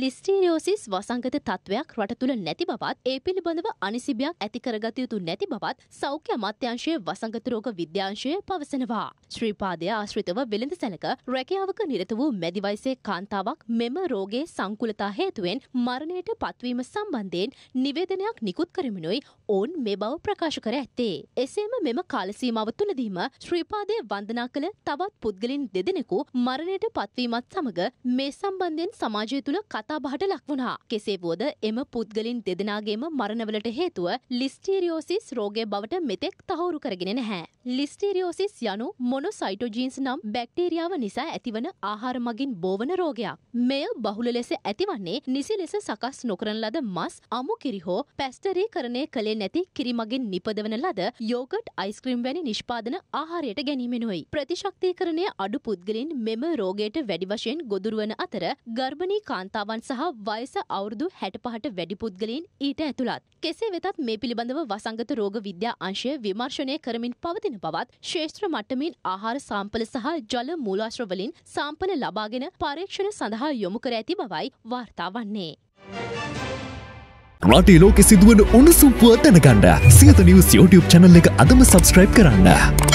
ලිස්ටීරියෝසිස් වසංගත තත්ත්වයක් රට තුළ නැති බවත් ඒ පිළිබඳව අනිසිබයක් ඇති කරගත යුතු නැති බවත් සෞඛ්‍ය අමාත්‍යංශයේ වසංගත රෝග විද්‍යාංශය පවසනවා. ශ්‍රීපාදය ආශ්‍රිතව වෙළඳ සැලක රැකියාවක නිරත වූ මැදිවයිසේ කාන්තාවක් මෙම රෝගේ සංකුලතා හේතුවෙන් මරණයට පත්වීම සම්බන්ධයෙන් නිවේදනයක් නිකුත් කරමිනුයි ඔවුන් මේ බව ප්‍රකාශ කර ඇත්තේ. එසේම මෙම කාලසීමාව තුළදීම ශ්‍රීපාදය වන්දනා කළ තවත් පුද්ගලින් දෙදෙනෙකු මරණයට පත්වීමත් සමඟ මේ සම්බන්ධයෙන් සමාජය තුළ කතාබහට ලක්වුණා. කෙසේ වුවද එම පුද්ගලින් දෙදෙනාගේම මරණවලට හේතුව ලිස්ටීරියෝසිස් රෝගය බවට මෙතෙක් තහවුරු කරගෙන නැහැ. ලිස්ටීරියෝසිස් යනු මොනොසයිටෝජීන්ස් නම් බැක්ටීරියාව නිසා ඇතිවන ආහාර මගින් බෝවන රෝගයක්. මෙය බහුල ලෙස ඇතිවන්නේ නිසි ලෙස සකස් නොකරන ලද මස් අමු කිරි හෝ පැස්ටරීකරණය කළේ නැති කිරි මගින් නිපදවන ලද යෝගට් අයිස්ක්‍රීම් වැනි නිෂ්පාදන ආහාරයට ගැනීමෙනුයි. ප්‍රතිශක්තිකරණය අඩු පුද්ගලින් මෙම රෝගයට වැඩි වශයෙන් ගොදුරුවන අතර ගර්භණී කාන්තාවන් සහ වයස අවුරුදු හැට පහට වැඩි පුද්ගලින් ඊට ඇතුළත්. කෙසේ වෙතත් මේ පිළිබඳව වසංගත රෝග විද්‍යා අංශය විමර්ශනය කරමින් පවතින තියෙන බවත් ශේෂ්ත්‍ර මට්ටමින් ආහාර සාම්පල සහ ජල මූලාශ්‍ර වලින් සාම්පල ලබාගෙන පරීක්ෂණ සඳහා යොමු කර ඇති බවයි වාර්තා වන්නේ. රටේ ලෝකෙ සිදුවන උණුසුම්පුව දැනගන්න සියත නිවස් YouTube channel එක අදම subscribe කරන්න.